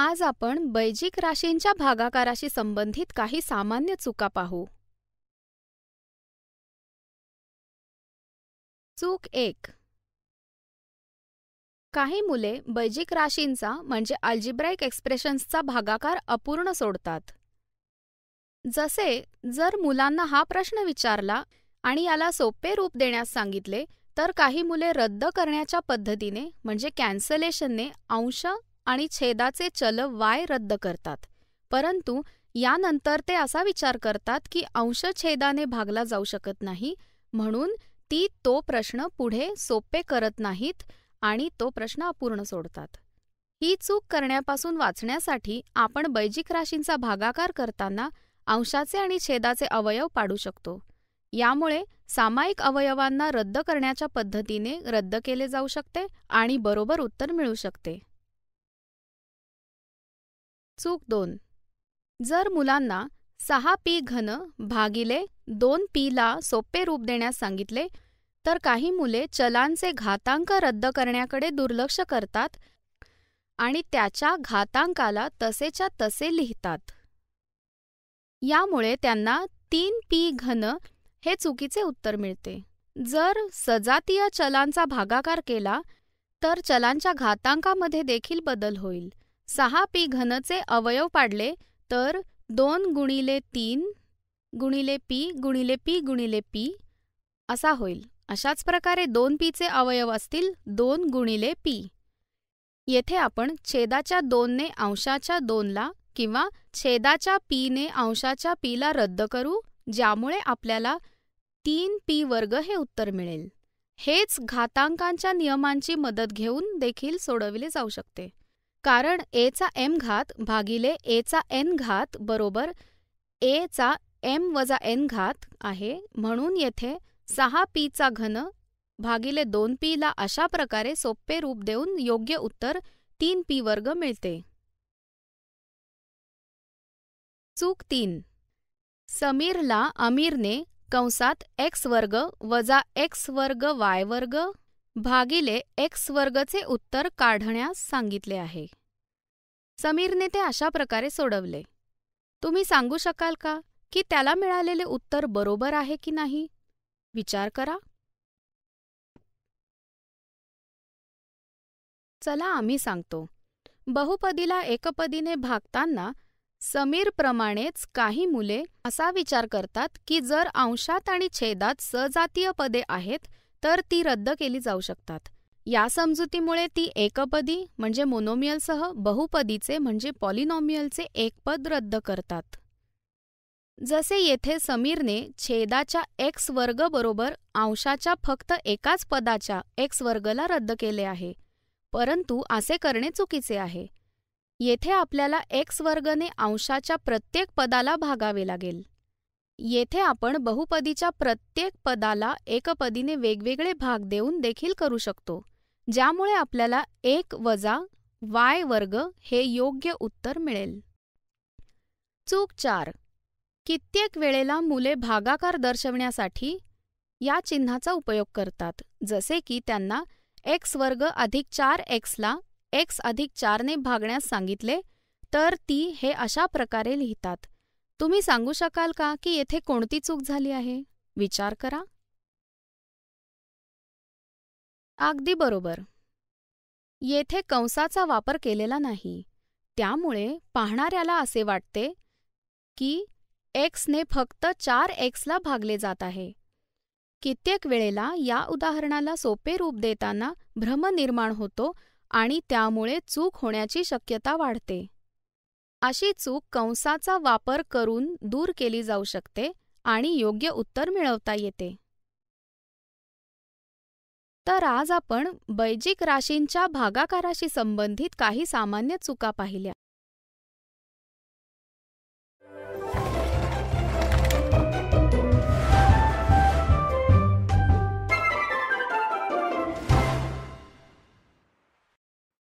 आज आपण बैजिक राशींच्या भागाकाराशी संबंधित काही सामान्य चुका पाहू चूक एक काही मुले बैजिक राशींचा म्हणजे अल्जिब्राईक एक्सप्रेशन्सचा भागाकार अपूर्ण सोडतात जसे जर मुलांना हा प्रश्न विचारला आणि याला सोपे रूप देण्यास सांगितले तर काही मुले रद्द करण्याच्या पद्धतीने म्हणजे कॅन्सलेशनने अंश आणि छेदाचे चल वाय रद्द करतात परंतु यानंतर ते असा विचार करतात की अंश छेदाने भागला जाऊ शकत नाही म्हणून ती तो प्रश्न पुढे सोपे करत नाहीत आणि तो प्रश्न अपूर्ण सोडतात ही चूक करण्यापासून वाचण्यासाठी आपण बैजिक राशींचा भागाकार करताना अंशाचे आणि छेदाचे अवयव पाडू शकतो यामुळे सामायिक अवयवांना रद्द करण्याच्या पद्धतीने रद्द केले जाऊ शकते आणि बरोबर उत्तर मिळू शकते चूक दोन जर मुलांना सहा पी घन भागिले दोन पी ला सोपे रूप देण्यास सांगितले तर काही मुले चलांचे घातांक रद्द करण्याकडे दुर्लक्ष करतात आणि त्याच्या घातांकाला तसेच्या तसे लिहितात यामुळे त्यांना तीन पी घन हे चुकीचे उत्तर मिळते जर सजातीय चलांचा भागाकार केला तर चलांच्या घातांकामध्ये देखील बदल होईल सहा पी घनचे अवयव पाडले तर दोन गुणिले तीन गुणिले पी गुणिले पी गुणिले पी असा होईल अशाच प्रकारे दोन पीचे अवयव असतील दोन गुणिले पी येथे आपण छेदाच्या दोनने अंशाच्या दोनला किंवा छेदाच्या पीने अंशाच्या पीला रद्द करू ज्यामुळे आपल्याला तीन पी वर्ग हे उत्तर मिळेल हेच घातांकांच्या नियमांची मदत घेऊन देखील सोडविले जाऊ शकते कारण ए चा एम घात भागिले ए चा एन घात बरोबर ए चा एम वजा एन घात आहे म्हणून येथे सहा पी चा घन भागिले दोन पीला अशा प्रकारे सोपे रूप देऊन योग्य उत्तर तीन पी वर्ग मिळते चूक तीन समीरला अमीरने कंसात एक्स वर्ग वजा एक्स वर्ग वाय वर्ग भागिले एक्स वर्गचे उत्तर काढण्यास सांगितले आहे समीरने ते अशा प्रकारे सोडवले तुम्ही सांगू शकाल का की त्याला मिळालेले उत्तर बरोबर आहे की नाही विचार करा चला आम्ही सांगतो बहुपदीला एकपदीने भागताना समीरप्रमाणेच काही मुले असा विचार करतात की जर अंशात आणि छेदात सजातीय पदे आहेत तर ती रद्द केली जाऊ शकतात या समजुतीमुळे ती एकपदी म्हणजे मोनोमियलसह बहुपदीचे म्हणजे पॉलिनॉमियलचे पद रद्द करतात जसे येथे समीरने छेदाच्या एक्स वर्ग बरोबर अंशाच्या फक्त एकाच पदाच्या एक्स वर्गला रद्द केले आहे परंतु असे करणे चुकीचे आहे येथे आपल्याला एक्स वर्गने अंशाच्या प्रत्येक पदाला भागावे लागेल येथे आपण बहुपदीच्या प्रत्येक पदाला एकपदीने वेगवेगळे भाग देऊन देखील करू शकतो ज्यामुळे आपल्याला एक वजा वाय वर्ग हे योग्य उत्तर मिळेल चूक चार कित्येक वेळेला मुले भागाकार दर्शवण्यासाठी या चिन्हाचा उपयोग करतात जसे की त्यांना एक्स वर्ग अधिक चार एक्सला एक्स अधिक चारने भागण्यास सांगितले तर ती हे अशा प्रकारे लिहितात तुम्ही सांगू शकाल का की येथे कोणती चूक झाली आहे विचार करा अगदी बरोबर. येथे कंसाचा वापर केलेला नाही, त्यामुळे पाहणाऱ्याला असे वाटते की एक्सने फक्त चार एक्सला भागले जात आहे. कित्येक वेळेला या उदाहरणाला सोपे रूप देताना भ्रम निर्माण होतो आणि त्यामुळे चूक होण्याची शक्यता वाढते. अशी चूक कंसाचा वापर करून दूर केली जाऊ शकते आणि योग्य उत्तर मिळवता येते. तर आज आपण बैजिक राशींच्या भागाकाराशी संबंधित काही सामान्य चुका पाहिल्या